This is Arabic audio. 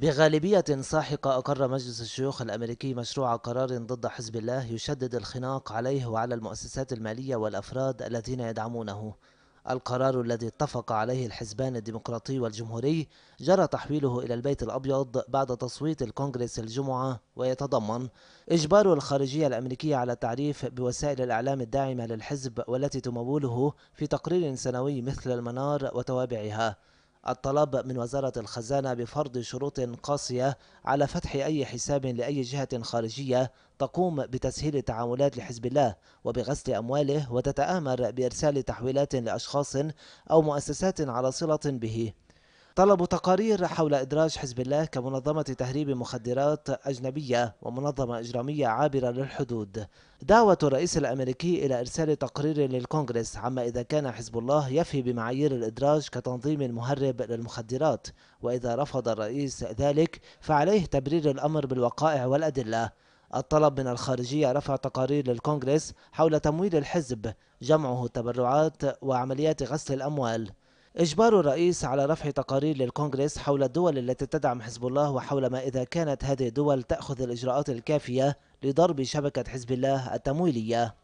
بغالبية ساحقة أقر مجلس الشيوخ الأمريكي مشروع قرار ضد حزب الله يشدد الخناق عليه وعلى المؤسسات المالية والأفراد الذين يدعمونه. القرار الذي اتفق عليه الحزبان الديمقراطي والجمهوري جرى تحويله إلى البيت الأبيض بعد تصويت الكونغرس الجمعة ويتضمن إجبار الخارجية الأمريكية على التعريف بوسائل الإعلام الداعمة للحزب والتي تموله في تقرير سنوي مثل المنار وتوابعها الطلب من وزارة الخزانة بفرض شروط قاسية على فتح أي حساب لأي جهة خارجية تقوم بتسهيل تعاملات لحزب الله وبغسل أمواله وتتآمر بإرسال تحويلات لأشخاص أو مؤسسات على صلة به طلبوا تقارير حول إدراج حزب الله كمنظمة تهريب مخدرات أجنبية ومنظمة إجرامية عابرة للحدود دعوة الرئيس الأمريكي إلى إرسال تقرير للكونغرس عما إذا كان حزب الله يفي بمعايير الإدراج كتنظيم مهرب للمخدرات وإذا رفض الرئيس ذلك فعليه تبرير الأمر بالوقائع والأدلة الطلب من الخارجية رفع تقارير للكونغرس حول تمويل الحزب جمعه تبرعات وعمليات غسل الأموال إجبار الرئيس على رفع تقارير للكونغرس حول الدول التي تدعم حزب الله وحول ما إذا كانت هذه الدول تأخذ الإجراءات الكافية لضرب شبكة حزب الله التمويلية